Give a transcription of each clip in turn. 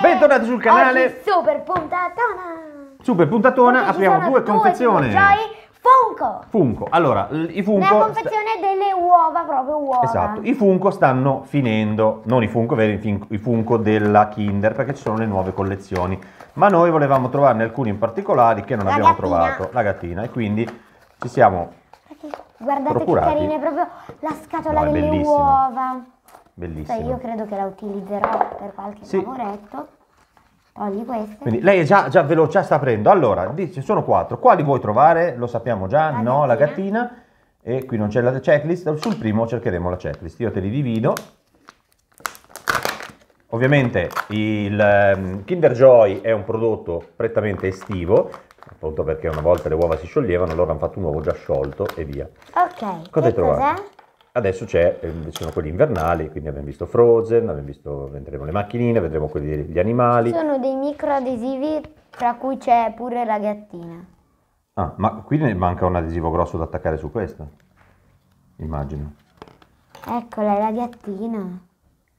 Bentornati sul canale! Oggi super puntatona! Super puntatona, Oggi apriamo due confezioni! Due Funko! Funko, allora i Funko... La confezione sta... delle uova, proprio uova. Esatto, i Funko stanno finendo, non i Funko veri, i Funko della Kinder, perché ci sono le nuove collezioni. Ma noi volevamo trovarne alcuni in particolare che non la abbiamo gattina. trovato, la gattina, e quindi ci siamo Guardate procurati. che carina, è proprio la scatola no, delle uova. Bellissimo. Cioè io credo che la utilizzerò per qualche sì. lavoretto. Togli queste. Quindi lei è già, già veloce, sta aprendo. Allora, dice, sono quattro. Quali vuoi trovare? Lo sappiamo già, la no, gattina. la gattina. E qui non c'è la checklist. Sul primo cercheremo la checklist. Io te li divido. Ovviamente il ehm, Kinder Joy è un prodotto prettamente estivo, appunto perché una volta le uova si scioglievano, loro hanno fatto un uovo già sciolto e via. Ok, Cosa hai trovato? Adesso c'è, eh, sono quelli invernali, quindi abbiamo visto Frozen, abbiamo visto, vedremo le macchinine, vedremo quelli degli animali. Ci sono dei micro adesivi, tra cui c'è pure la gattina. Ah, ma qui ne manca un adesivo grosso da attaccare su questo, immagino. Eccola, è la gattina.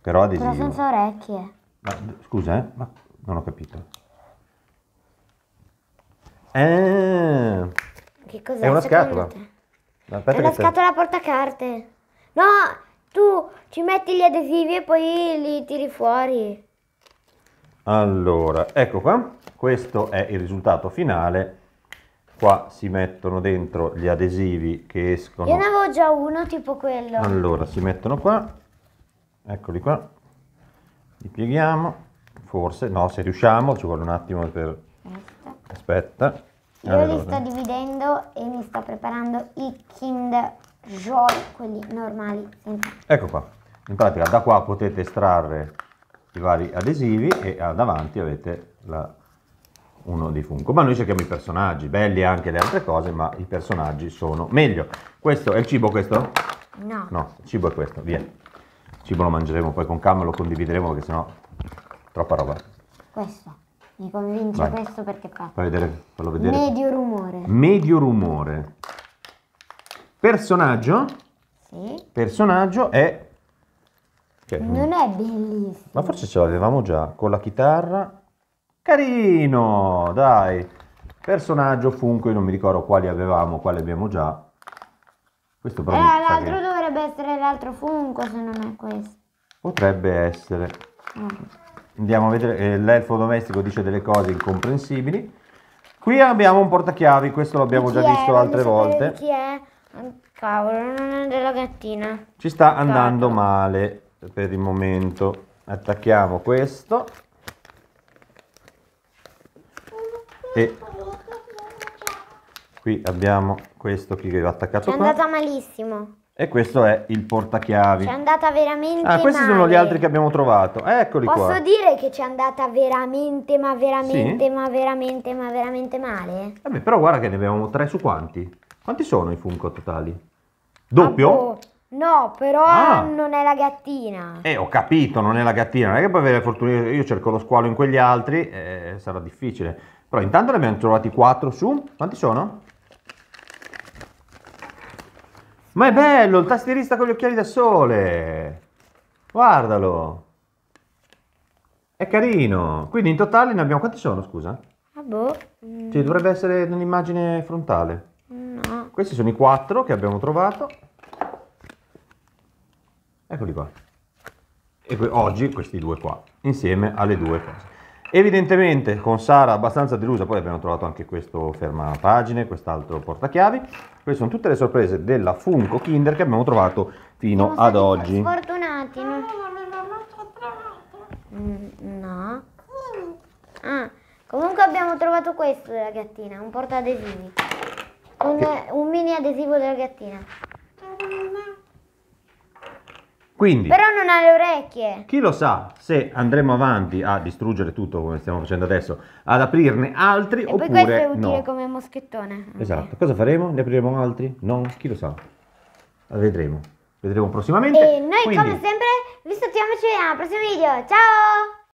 Però adesivo. Però senza orecchie. Ma, scusa, eh, ma non ho capito. Eh, che cos'è? È una scatola. Aspetta è una scatola portacarte. No, tu ci metti gli adesivi e poi li tiri fuori. Allora, ecco qua, questo è il risultato finale. Qua si mettono dentro gli adesivi che escono. Io ne avevo già uno, tipo quello. Allora, si mettono qua, eccoli qua, li pieghiamo, forse, no, se riusciamo, ci vuole un attimo per... Aspetta. Aspetta. Io allora. li sto dividendo e mi sto preparando i Kinder joy, quelli normali. Senza. Ecco qua, in pratica da qua potete estrarre i vari adesivi e ah, davanti avete la, uno di Funko. Ma noi cerchiamo i personaggi, belli anche le altre cose, ma i personaggi sono meglio. Questo è il cibo questo? No. No, il cibo è questo, via. Il cibo lo mangeremo poi con calma, lo condivideremo perché sennò troppa roba. Questo. Mi convince Vai. questo perché fa. Fai vedere, fallo vedere. Medio rumore. Medio rumore. Personaggio. Sì. Personaggio è... Okay. Non è bellissimo. Ma forse ce l'avevamo già, con la chitarra. Carino, dai. Personaggio, Funko, io non mi ricordo quali avevamo, quali abbiamo già. Questo però... Eh, l'altro che... dovrebbe essere l'altro Funko, se non è questo. Potrebbe essere. No. Ah. Andiamo a vedere, eh, l'elfo domestico dice delle cose incomprensibili. Qui abbiamo un portachiavi, questo l'abbiamo già visto altre volte. Chi è? Cavolo, non è della gattina. Ci sta andando male per il momento. Attacchiamo questo. E qui abbiamo questo qui che l'ho attaccato È andata malissimo. E questo è il portachiavi. C'è andata veramente Ah, questi male. sono gli altri che abbiamo trovato. Eccoli Posso qua. Posso dire che c'è andata veramente, ma veramente, sì? ma veramente, ma veramente male? Vabbè, però guarda che ne abbiamo tre su quanti? Quanti sono i Funko totali? Doppio? Ah, boh. No, però ah. non è la gattina. Eh, ho capito, non è la gattina. Non è che puoi avere fortuna. Io cerco lo squalo in quegli altri, eh, sarà difficile. Però intanto ne abbiamo trovati quattro su. Quanti sono? Ma è bello, il tastierista con gli occhiali da sole. Guardalo. È carino. Quindi in totale ne abbiamo... Quanti sono, scusa? Ah, boh. Cioè, dovrebbe essere un'immagine frontale. Questi sono i quattro che abbiamo trovato. Eccoli qua. E oggi questi due qua, insieme alle due cose. Evidentemente con Sara abbastanza delusa, poi abbiamo trovato anche questo fermapagine, quest'altro portachiavi. Queste sono tutte le sorprese della Funko Kinder che abbiamo trovato fino Siamo ad oggi. Sfortunati, no? non mm, No. Ah, comunque abbiamo trovato questo della gattina, un portaadesivi. Un, che... un mini adesivo della gattina. Quindi, Però non ha le orecchie. chi lo sa se andremo avanti a distruggere tutto come stiamo facendo adesso, ad aprirne altri E poi questo è utile no. come moschettone. Esatto, cosa faremo? Ne apriremo altri? No, chi lo sa. Vedremo, vedremo prossimamente. E noi Quindi, come sempre vi salutiamo ci vediamo al prossimo video. Ciao!